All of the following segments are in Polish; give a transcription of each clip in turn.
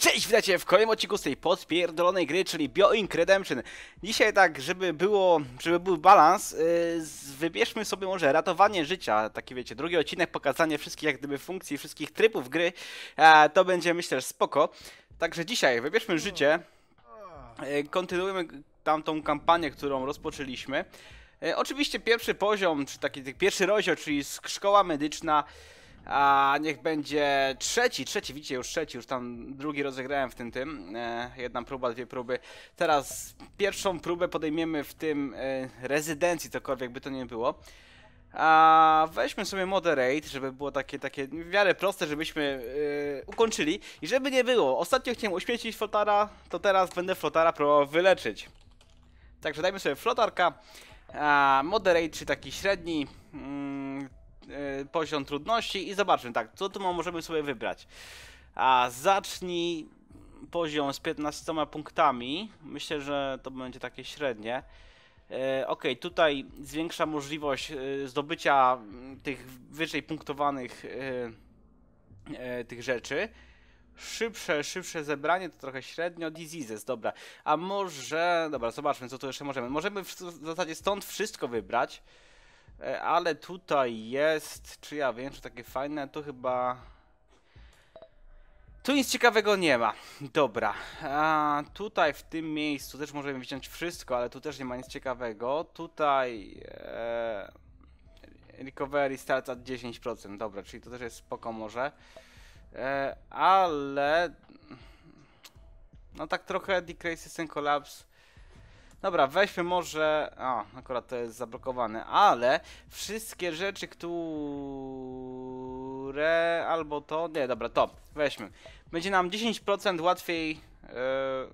Cześć, witajcie w kolejnym odcinku z tej podpierdolonej gry, czyli Bioink Redemption. Dzisiaj tak, żeby było, żeby był balans, yy, wybierzmy sobie może ratowanie życia, taki wiecie, drugi odcinek, pokazanie wszystkich jak gdyby funkcji, wszystkich trybów gry, e, to będzie myślę spoko. Także dzisiaj wybierzmy życie, e, kontynuujemy tamtą kampanię, którą rozpoczęliśmy. Y, oczywiście pierwszy poziom, czy taki pierwszy rozdział, czyli szkoła medyczna, a niech będzie trzeci, trzeci, widzicie już trzeci, już tam drugi rozegrałem w tym tym. E, jedna próba, dwie próby. Teraz pierwszą próbę podejmiemy w tym e, rezydencji, cokolwiek by to nie było. A weźmy sobie moderate, żeby było takie, takie w miarę proste, żebyśmy e, ukończyli. I żeby nie było, ostatnio chciałem uśmiecić flotara, to teraz będę flotara próbował wyleczyć. Także dajmy sobie flotarka, a moderate, czy taki średni. Mm, E, poziom trudności i zobaczmy, tak, co tu możemy sobie wybrać. A zacznij poziom z 15 punktami. Myślę, że to będzie takie średnie. E, ok, tutaj zwiększa możliwość e, zdobycia mm, tych wyżej punktowanych tych rzeczy. Szybsze, szybsze zebranie to trochę średnio. Diseases, dobra. A może, dobra, zobaczmy co tu jeszcze możemy. Możemy w zasadzie stąd wszystko wybrać. E, ale tutaj jest, czy ja wiem, czy takie fajne, tu chyba... Tu nic ciekawego nie ma. Dobra. A tutaj w tym miejscu też możemy wziąć wszystko, ale tu też nie ma nic ciekawego. Tutaj... E, recovery starts at 10%. Dobra, czyli to też jest spoko może. E, ale... No tak trochę decrease system collapse Dobra, weźmy może... A, akurat to jest zablokowane, ale wszystkie rzeczy, które... Albo to... Nie, dobra, to weźmy. Będzie nam 10% łatwiej... Yy,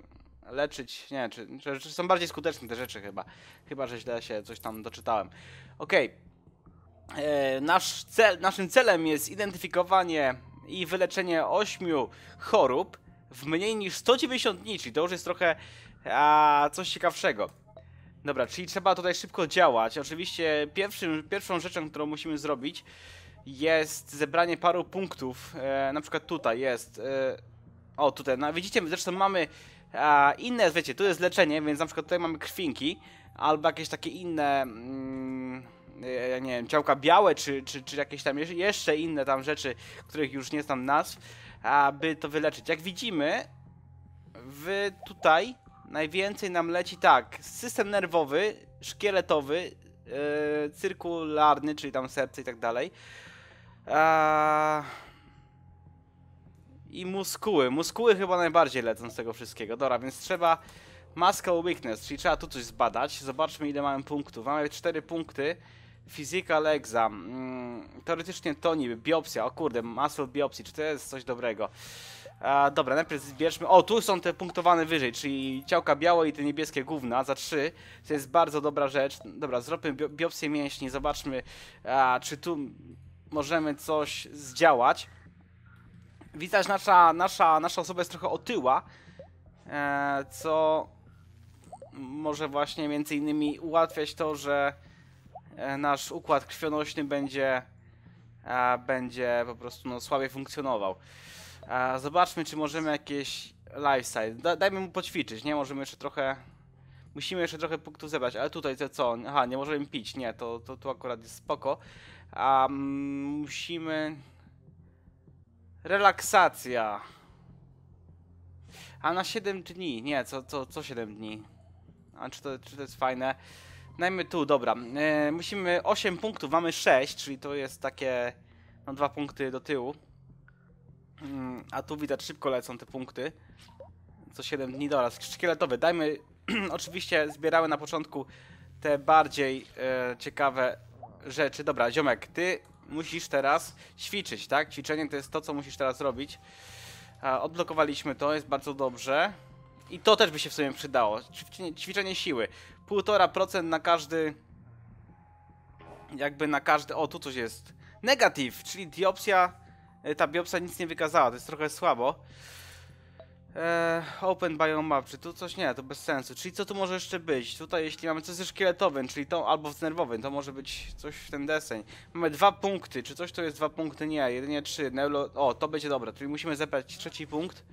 leczyć, nie, czy, czy, czy, są bardziej skuteczne te rzeczy chyba. Chyba, że źle się coś tam doczytałem. Okej. Okay. E, yy, nasz cel, naszym celem jest identyfikowanie i wyleczenie 8 chorób w mniej niż 190 dni, czyli to już jest trochę a, coś ciekawszego. Dobra, czyli trzeba tutaj szybko działać. Oczywiście pierwszym, pierwszą rzeczą, którą musimy zrobić jest zebranie paru punktów. E, na przykład tutaj jest... E, o, tutaj. No, widzicie, zresztą mamy a, inne, wiecie, tu jest leczenie, więc na przykład tutaj mamy krwinki albo jakieś takie inne... Mm, e, ja nie wiem, ciałka białe, czy, czy, czy jakieś tam jeszcze inne tam rzeczy, których już nie znam nazw, aby to wyleczyć. Jak widzimy, w tutaj najwięcej nam leci tak, system nerwowy, szkieletowy, yy, cyrkularny, czyli tam serce i tak dalej. Eee... I muskuły. Muskuły chyba najbardziej lecą z tego wszystkiego. Dobra, więc trzeba maska weakness, czyli trzeba tu coś zbadać. Zobaczmy ile mamy punktów. Mamy 4 punkty. Physical exam. Mm, teoretycznie to niby biopsja. O kurde, muscle biopsji. Czy to jest coś dobrego? A, dobra, najpierw zbierzmy... O, tu są te punktowane wyżej, czyli ciałka białe i te niebieskie gówna za 3. To jest bardzo dobra rzecz. Dobra, zróbmy bi biopsję mięśni, zobaczmy, a, czy tu możemy coś zdziałać. Widać, nasza, nasza, nasza osoba jest trochę otyła, e, co może właśnie między innymi ułatwiać to, że e, nasz układ krwionośny będzie, e, będzie po prostu no, słabiej funkcjonował. A zobaczmy, czy możemy jakieś lifestyle. Da dajmy mu poćwiczyć, nie? Możemy jeszcze trochę... Musimy jeszcze trochę punktów zebrać, ale tutaj to co? Aha, nie możemy pić, nie, to, to tu akurat jest spoko. A um, musimy... Relaksacja. A na 7 dni, nie, co, co, co 7 dni? A czy to, czy to jest fajne? Najmy tu, dobra. E, musimy 8 punktów, mamy 6, czyli to jest takie no, 2 punkty do tyłu. Mm, a tu widać szybko lecą te punkty. Co 7 dni dolar. Szkieletowy. Dajmy... Oczywiście zbierały na początku te bardziej e, ciekawe rzeczy. Dobra, ziomek, ty musisz teraz ćwiczyć, tak? Ćwiczenie to jest to, co musisz teraz robić. E, odblokowaliśmy to, jest bardzo dobrze. I to też by się w sumie przydało. Ćwiczenie, ćwiczenie siły. 1,5% na każdy... Jakby na każdy... O, tu coś jest. Negatyw, czyli diopsja. E, ta biopsa nic nie wykazała, to jest trochę słabo. Eee, open biomap, czy tu coś? Nie, to bez sensu. Czyli co tu może jeszcze być? Tutaj jeśli mamy coś ze szkieletowym, czyli to albo w nerwowym, to może być coś w ten deseń. Mamy dwa punkty, czy coś to jest dwa punkty? Nie, jedynie trzy. O, to będzie dobre, czyli musimy zebrać trzeci punkt,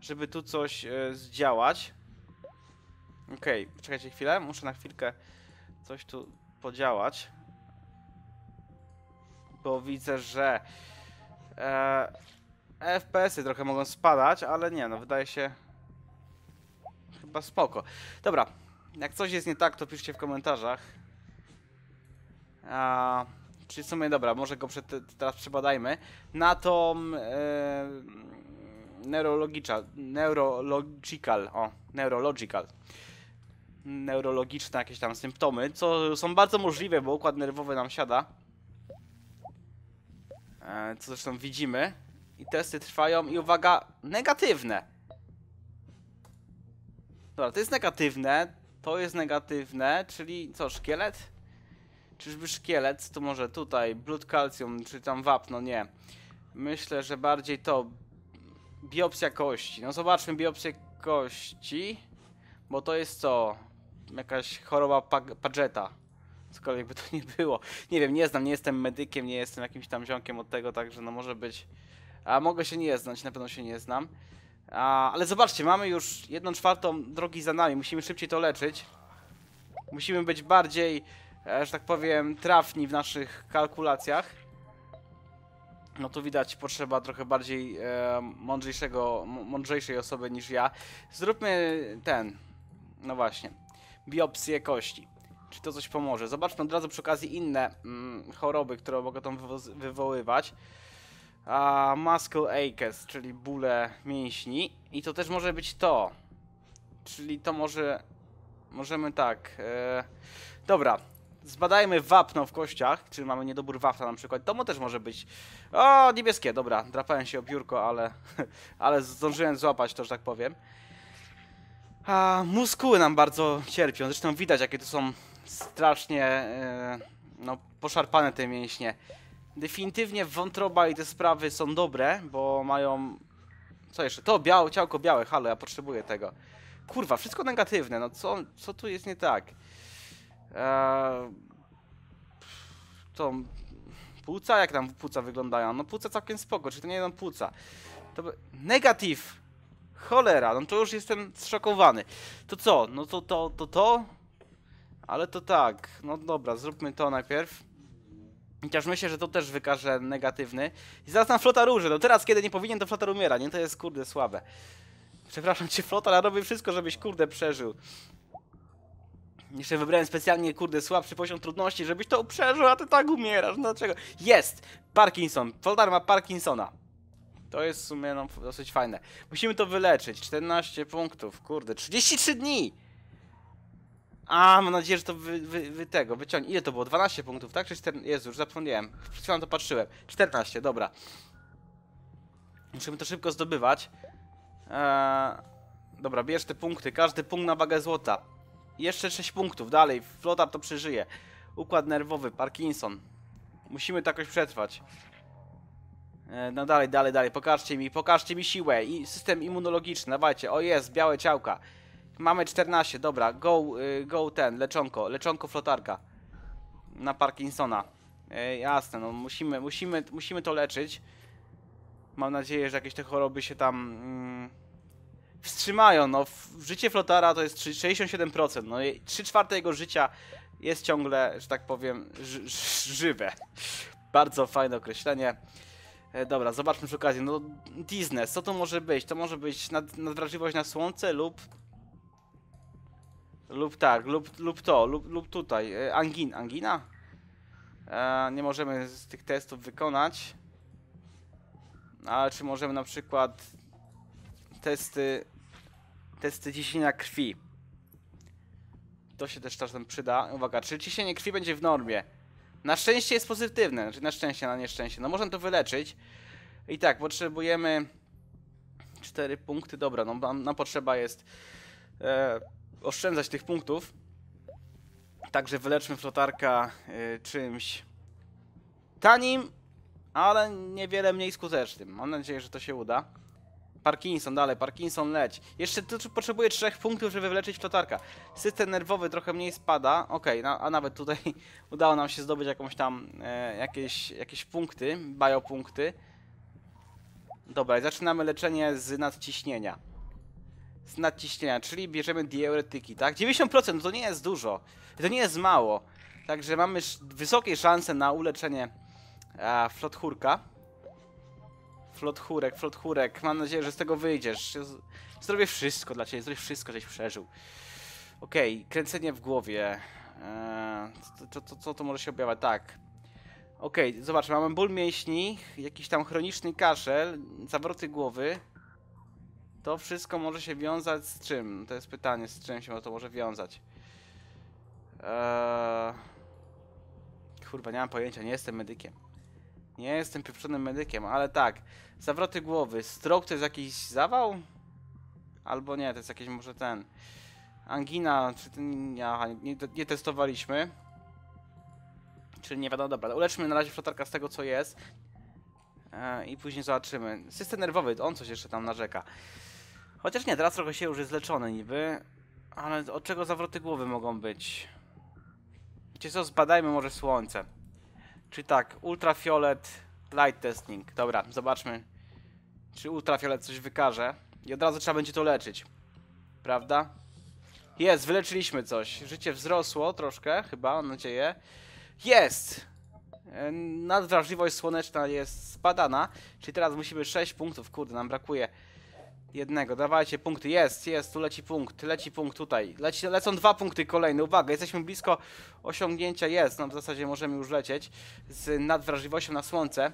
żeby tu coś e, zdziałać. Okej, okay. czekajcie chwilę, muszę na chwilkę coś tu podziałać. Bo widzę, że Eee, FPS-y trochę mogą spadać, ale nie, no wydaje się chyba spoko. Dobra, jak coś jest nie tak, to piszcie w komentarzach. Eee, czyli w sumie, dobra, może go przed, teraz przebadajmy. Na tą... Eee, neurological, neurological, o, neurological, neurologiczne jakieś tam symptomy, co są bardzo możliwe, bo układ nerwowy nam siada. E, co zresztą widzimy. I testy trwają i uwaga, negatywne. Dobra, to jest negatywne, to jest negatywne, czyli co, szkielet? Czyżby szkielet, to może tutaj, blood calcium, czy tam wapno, nie. Myślę, że bardziej to biopsja kości. No zobaczmy biopsję kości, bo to jest co? Jakaś choroba pag Cokolwiek by to nie było. Nie wiem, nie znam, nie jestem medykiem, nie jestem jakimś tam ziomkiem od tego, także no może być... A mogę się nie znać, na pewno się nie znam. A, ale zobaczcie, mamy już jedną czwartą drogi za nami, musimy szybciej to leczyć. Musimy być bardziej, e, że tak powiem, trafni w naszych kalkulacjach. No tu widać potrzeba trochę bardziej e, mądrzejszego, mądrzejszej osoby niż ja. Zróbmy ten, no właśnie, biopsję kości. Czy to coś pomoże? Zobaczmy od razu przy okazji inne mm, choroby, które mogą tam wywo wywoływać. A, muscle aches, czyli bóle mięśni. I to też może być to. Czyli to może... Możemy tak... E... Dobra, zbadajmy wapno w kościach, czy mamy niedobór wapna na przykład, to mu też może być... O, niebieskie, dobra, drapałem się o biurko, ale, ale zdążyłem złapać to, że tak powiem. A, muskuły nam bardzo cierpią, zresztą widać jakie to są strasznie e, no, poszarpane te mięśnie. Definitywnie wątroba i te sprawy są dobre, bo mają... Co jeszcze? To białe, ciałko białe, halo, ja potrzebuję tego. Kurwa, wszystko negatywne, no co, co tu jest nie tak? Eee, to płuca, jak tam płuca wyglądają? No płuca całkiem spoko, czy to nie jedną płuca? To by... Negatyw! Cholera, no to już jestem zszokowany. To co? No to to, to, to? Ale to tak, no dobra, zróbmy to najpierw. Chociaż myślę, że to też wykaże negatywny. I zaraz nam flota róży. No teraz, kiedy nie powinien, to flota umiera, nie? To jest, kurde, słabe. Przepraszam cię, flota, ale robię wszystko, żebyś, kurde, przeżył. Jeszcze wybrałem specjalnie, kurde, słabszy poziom trudności, żebyś to przeżył, a ty tak umierasz. No dlaczego? Jest! Parkinson. Flota ma Parkinsona. To jest w sumie no, dosyć fajne. Musimy to wyleczyć. 14 punktów, kurde. 33 dni! A, mam nadzieję, że to wy, wy, wy tego, wyciągnie. Ile to było? 12 punktów, tak? Czy 14? Jezu, już zapomniałem. Przed chwilą to patrzyłem. 14, dobra. Musimy to szybko zdobywać. Eee, dobra, bierz te punkty. Każdy punkt na wagę złota. Jeszcze 6 punktów, dalej. Flota to przeżyje. Układ nerwowy, Parkinson. Musimy to jakoś przetrwać. Eee, no dalej, dalej, dalej. Pokażcie mi, pokażcie mi siłę. I system immunologiczny, dawajcie. O jest, białe ciałka. Mamy 14, dobra, go, y, go ten, leczonko, leczonko flotarka na Parkinsona. E, jasne, no musimy, musimy, musimy to leczyć. Mam nadzieję, że jakieś te choroby się tam mm, wstrzymają. No, życie flotara to jest 67%, no 3 czwarte jego życia jest ciągle, że tak powiem, żywe. Bardzo fajne określenie. E, dobra, zobaczmy przy okazji. No, Disney, co to może być? To może być nad, nadwrażliwość na słońce lub lub tak, lub, lub to, lub, lub tutaj. E, angin, angina? E, nie możemy z tych testów wykonać. Ale czy możemy na przykład testy, testy ciśnienia krwi? To się też czasem przyda. Uwaga, czy ciśnienie krwi będzie w normie? Na szczęście jest pozytywne, znaczy na szczęście, na nieszczęście. No możemy to wyleczyć. I tak, potrzebujemy 4 punkty, dobra, no nam, potrzeba jest e, oszczędzać tych punktów. Także wyleczmy flotarka y, czymś tanim, ale niewiele mniej skutecznym. Mam nadzieję, że to się uda. Parkinson, dalej, Parkinson leć. Jeszcze tu potrzebuję trzech punktów, żeby wyleczyć flotarka. System nerwowy trochę mniej spada. Okej, okay, a nawet tutaj udało nam się zdobyć jakąś tam e, jakieś, jakieś punkty, biopunkty. Dobra, zaczynamy leczenie z nadciśnienia z nadciśnienia, czyli bierzemy diuretyki, tak? 90% to nie jest dużo, to nie jest mało. Także mamy wysokie szanse na uleczenie a, flotchórka. flotchurek. mam nadzieję, że z tego wyjdziesz. Zrobię wszystko dla ciebie, zrobię wszystko, żeś przeżył. Okej, okay, kręcenie w głowie. Eee, co, co to może się objawiać? Tak. Okej, okay, zobaczmy, mamy ból mięśni, jakiś tam chroniczny kaszel, zawroty głowy. To wszystko może się wiązać z czym? To jest pytanie, z czym się to może wiązać. Eee... Kurwa, nie mam pojęcia, nie jestem medykiem. Nie jestem pieprzonym medykiem, ale tak. Zawroty głowy. Strok to jest jakiś zawał? Albo nie, to jest jakiś może ten... Angina, czy ten... nie, nie testowaliśmy. Czyli nie wiadomo, dobra. Uleczmy na razie flotarka z tego, co jest. Eee, I później zobaczymy. System nerwowy, on coś jeszcze tam narzeka. Chociaż nie, teraz trochę się już jest leczony niby. Ale od czego zawroty głowy mogą być? Wiecie co, zbadajmy może słońce. Czy tak, ultrafiolet, light testing. Dobra, zobaczmy, czy ultrafiolet coś wykaże. I od razu trzeba będzie to leczyć. Prawda? Jest, wyleczyliśmy coś. Życie wzrosło troszkę, chyba, mam nadzieję. Jest! E, nadwrażliwość słoneczna jest spadana, czyli teraz musimy 6 punktów, kurde, nam brakuje jednego. Dawajcie, punkty, jest, jest, tu leci punkt, leci punkt tutaj. Leci, lecą dwa punkty kolejne, uwaga, jesteśmy blisko osiągnięcia, jest, no w zasadzie możemy już lecieć z nadwrażliwością na słońce.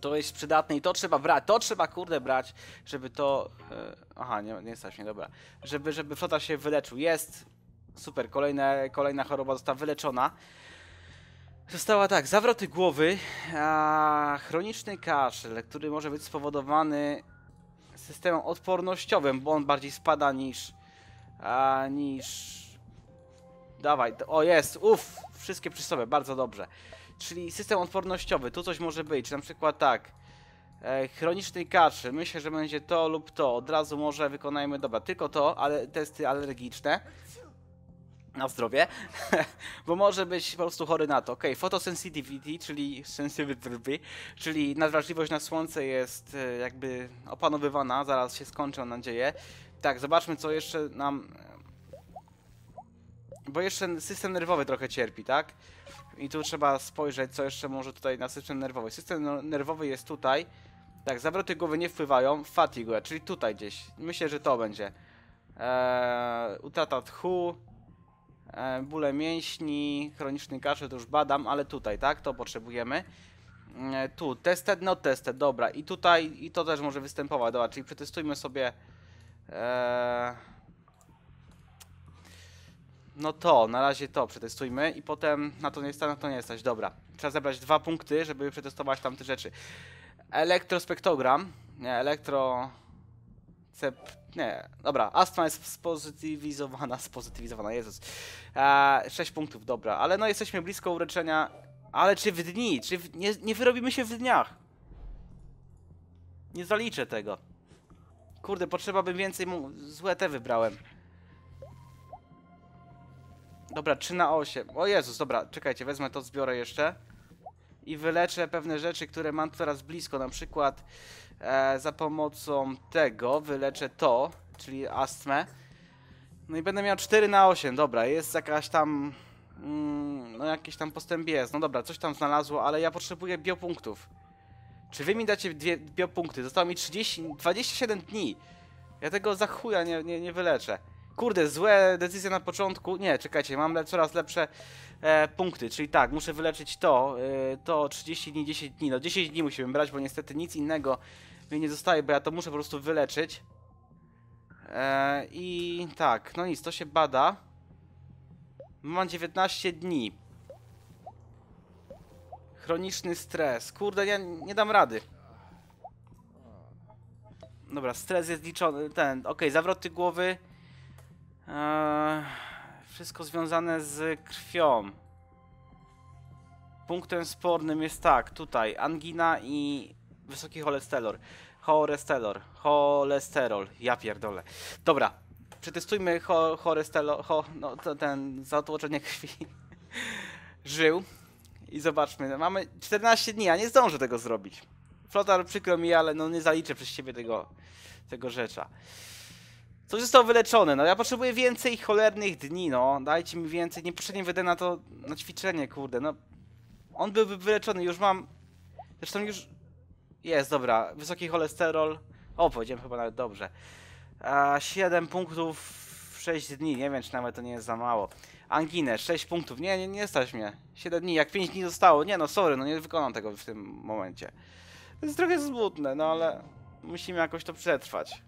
To jest przydatne i to trzeba brać, to trzeba kurde brać, żeby to... Yy, aha, nie, nie stać mnie, dobra. Żeby, żeby flota się wyleczył, jest, super, kolejne, kolejna choroba została wyleczona. Została tak, zawroty głowy, a chroniczny kaszel, który może być spowodowany systemem odpornościowym, bo on bardziej spada niż... A, niż... Dawaj, o jest, uff, wszystkie przy sobie, bardzo dobrze. Czyli system odpornościowy, tu coś może być, na przykład tak. E, chronicznej kaczy, myślę, że będzie to lub to, od razu może wykonajmy, dobra, tylko to, ale testy alergiczne na zdrowie, bo może być po prostu chory na to. Okej, okay, photosensitivity, czyli sensitivity, czyli nadwrażliwość na słońce jest e, jakby opanowywana, zaraz się skończy, mam nadzieję. Tak, zobaczmy co jeszcze nam... Bo jeszcze system nerwowy trochę cierpi, tak? I tu trzeba spojrzeć, co jeszcze może tutaj na system nerwowy. System nerwowy jest tutaj. Tak, zawroty głowy nie wpływają. Fatigue, czyli tutaj gdzieś. Myślę, że to będzie. Eee, utrata tchu, E, bóle mięśni, chroniczny kaszel, to już badam, ale tutaj, tak, to potrzebujemy. E, tu, tested, no tested, dobra. I tutaj, i to też może występować, dobra, czyli przetestujmy sobie... Eee... No to, na razie to przetestujmy i potem na to nie stać, na to nie stać, dobra. Trzeba zebrać dwa punkty, żeby przetestować tamte rzeczy. Elektrospektogram, nie, elektro... Cep... Nie, dobra, astma jest spozytywizowana, spozytywizowana, Jezus. Eee, 6 punktów, dobra, ale no jesteśmy blisko ureczenia. Ale czy w dni? Czy w... Nie, nie wyrobimy się w dniach? Nie zaliczę tego. Kurde, potrzeba bym więcej mu... Złe te wybrałem. Dobra, 3 na 8. O Jezus, dobra, czekajcie, wezmę to, zbiorę jeszcze. I wyleczę pewne rzeczy, które mam teraz blisko, na przykład... E, za pomocą tego wyleczę to, czyli astmę. No i będę miał 4 na 8, dobra, jest jakaś tam... Mm, no jakiś tam postęp jest, no dobra, coś tam znalazło, ale ja potrzebuję biopunktów. Czy wy mi dacie dwie biopunkty? Zostało mi 30, 27 dni. Ja tego za chuja nie, nie, nie wyleczę. Kurde, złe decyzje na początku. Nie, czekajcie, mam le coraz lepsze e, punkty, czyli tak, muszę wyleczyć to, e, to 30 dni, 10 dni. No 10 dni musimy brać, bo niestety nic innego mi nie zostaje, bo ja to muszę po prostu wyleczyć. E, I tak, no nic, to się bada. Mam 19 dni. Chroniczny stres. Kurde, ja nie dam rady. Dobra, stres jest liczony. Ten, okej, okay, zawroty głowy. Eee, wszystko związane z krwią. Punktem spornym jest tak, tutaj, angina i wysoki cholesterol. Cholesterol, cholesterol, ja pierdolę. Dobra, przetestujmy cholesterol, cho, no ten, zatłoczenie krwi. Żył i zobaczmy, no, mamy 14 dni, a nie zdążę tego zrobić. Flotar, przykro mi, ale no nie zaliczę przez ciebie tego, tego rzecza. Coś zostało wyleczone, no ja potrzebuję więcej cholernych dni, no. Dajcie mi więcej, nie poszedłem wydę na to, na ćwiczenie, kurde, no. On byłby wyleczony, już mam... Zresztą już... Jest, dobra, wysoki cholesterol. O, powiedziałem chyba nawet dobrze. A, 7 punktów w 6 dni, nie wiem czy nawet to nie jest za mało. Anginę, 6 punktów, nie, nie, nie stać mnie. 7 dni, jak 5 dni zostało, nie no, sorry, no nie wykonam tego w tym momencie. To jest trochę smutne, no ale musimy jakoś to przetrwać.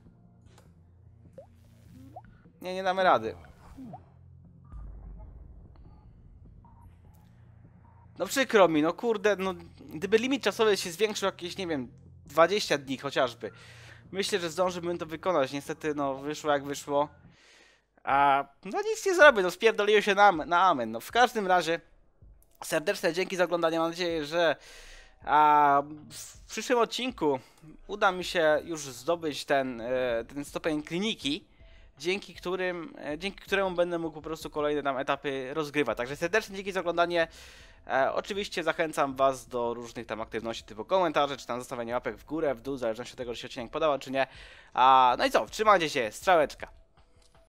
Nie, nie damy rady. No przykro mi, no kurde, no gdyby limit czasowy się zwiększył jakieś, nie wiem, 20 dni chociażby. Myślę, że zdążyłbym to wykonać. Niestety, no wyszło jak wyszło. A no nic nie zrobię, no spierdoliło się na, na amen. No w każdym razie serdeczne dzięki za oglądanie. Mam nadzieję, że a, w przyszłym odcinku uda mi się już zdobyć ten, e, ten stopień kliniki dzięki, którym, e, dzięki któremu będę mógł po prostu kolejne tam etapy rozgrywać. Także serdecznie dzięki za oglądanie. E, oczywiście zachęcam Was do różnych tam aktywności typu komentarze, czy tam zostawianie łapek w górę, w dół, w zależności od tego, czy się odcinek podała, czy nie. A, no i co, trzymajcie się, strzałeczka.